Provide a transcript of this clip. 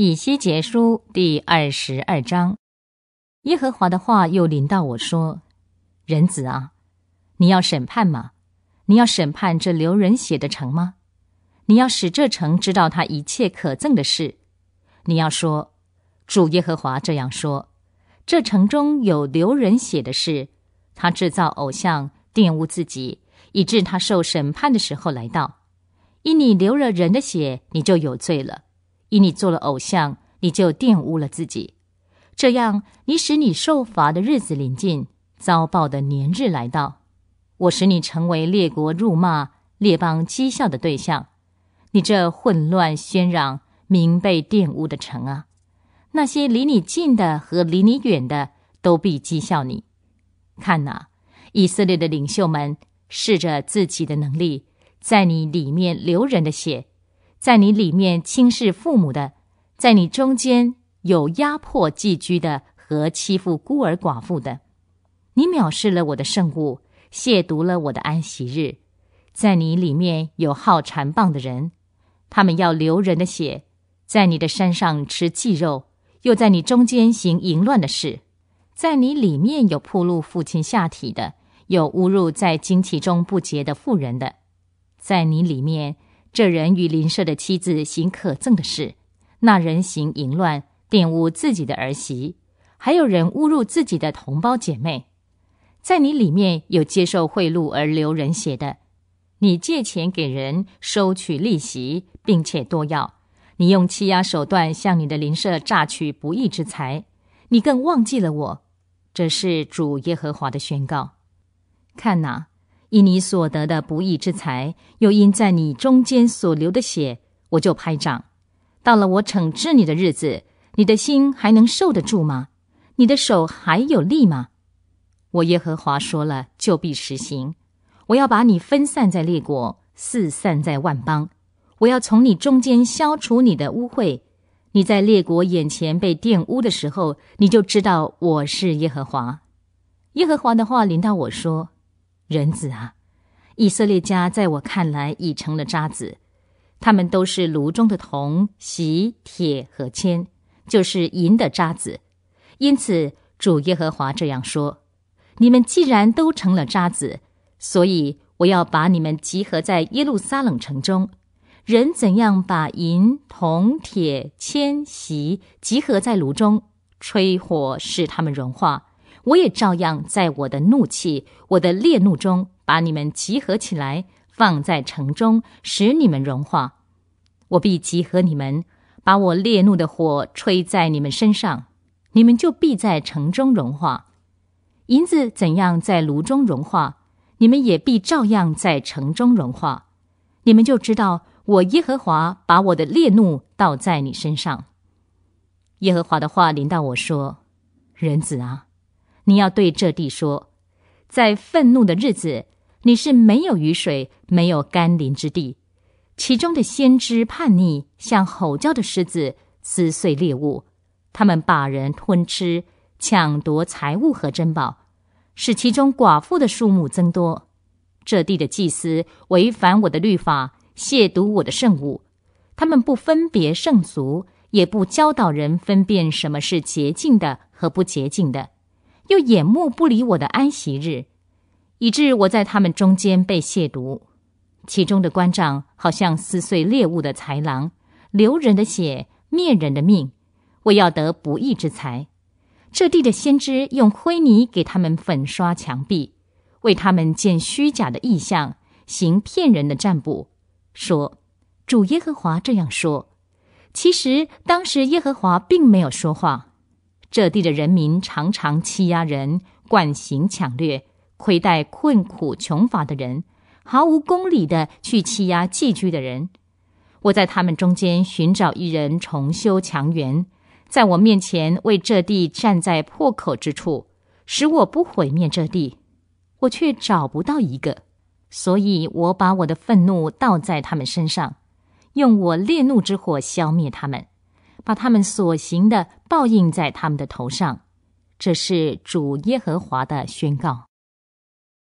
以西结书第二十二章，耶和华的话又临到我说：“人子啊，你要审判吗？你要审判这流人血的城吗？你要使这城知道他一切可憎的事？你要说，主耶和华这样说：这城中有流人血的事，他制造偶像，玷污自己，以致他受审判的时候来到。因你流了人的血，你就有罪了。”以你做了偶像，你就玷污了自己。这样，你使你受罚的日子临近，遭报的年日来到。我使你成为列国辱骂、列邦讥笑的对象。你这混乱喧嚷、名被玷污的城啊！那些离你近的和离你远的都必讥笑你。看哪，以色列的领袖们试着自己的能力，在你里面流人的血。在你里面轻视父母的，在你中间有压迫寄居的和欺负孤儿寡妇的，你藐视了我的圣物，亵渎了我的安息日，在你里面有好缠棒的人，他们要流人的血，在你的山上吃祭肉，又在你中间行淫乱的事，在你里面有铺路父亲下体的，有侮辱在经期中不洁的妇人的，在你里面。这人与邻舍的妻子行可憎的事，那人行淫乱，玷污自己的儿媳，还有人侮辱自己的同胞姐妹。在你里面有接受贿赂而流人血的，你借钱给人，收取利息，并且多要；你用欺压手段向你的邻舍榨取不义之财，你更忘记了我。这是主耶和华的宣告。看哪。以你所得的不义之财，又因在你中间所流的血，我就拍掌。到了我惩治你的日子，你的心还能受得住吗？你的手还有力吗？我耶和华说了，就必实行。我要把你分散在列国，四散在万邦。我要从你中间消除你的污秽。你在列国眼前被玷污的时候，你就知道我是耶和华。耶和华的话临到我说。人子啊，以色列家，在我看来已成了渣子，他们都是炉中的铜、锡、铁和铅，就是银的渣子。因此，主耶和华这样说：你们既然都成了渣子，所以我要把你们集合在耶路撒冷城中。人怎样把银、铜、铁、铅、锡集合在炉中，吹火使它们融化？我也照样在我的怒气、我的烈怒中，把你们集合起来，放在城中，使你们融化。我必集合你们，把我烈怒的火吹在你们身上，你们就必在城中融化。银子怎样在炉中融化，你们也必照样在城中融化。你们就知道我耶和华把我的烈怒倒在你身上。耶和华的话临到我说：“人子啊。”你要对这地说，在愤怒的日子，你是没有雨水、没有甘霖之地。其中的先知叛逆，像吼叫的狮子撕碎猎物；他们把人吞吃，抢夺财物和珍宝，使其中寡妇的数目增多。这地的祭司违反我的律法，亵渎我的圣物；他们不分别圣俗，也不教导人分辨什么是洁净的和不洁净的。又眼目不离我的安息日，以致我在他们中间被亵渎。其中的官长好像撕碎猎物的豺狼，流人的血，灭人的命。我要得不义之财。这地的先知用灰泥给他们粉刷墙壁，为他们建虚假的意象，行骗人的占卜。说，主耶和华这样说。其实当时耶和华并没有说话。这地的人民常常欺压人、惯行抢掠、亏待困苦穷乏的人，毫无公理的去欺压寄居的人。我在他们中间寻找一人重修墙垣，在我面前为这地站在破口之处，使我不毁灭这地，我却找不到一个，所以我把我的愤怒倒在他们身上，用我烈怒之火消灭他们。把他们所行的报应在他们的头上，这是主耶和华的宣告。